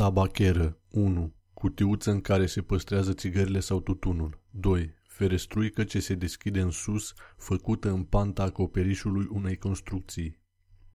Tabacheră 1. Cutiuță în care se păstrează țigările sau tutunul. 2. Ferestruică ce se deschide în sus, făcută în panta acoperișului unei construcții.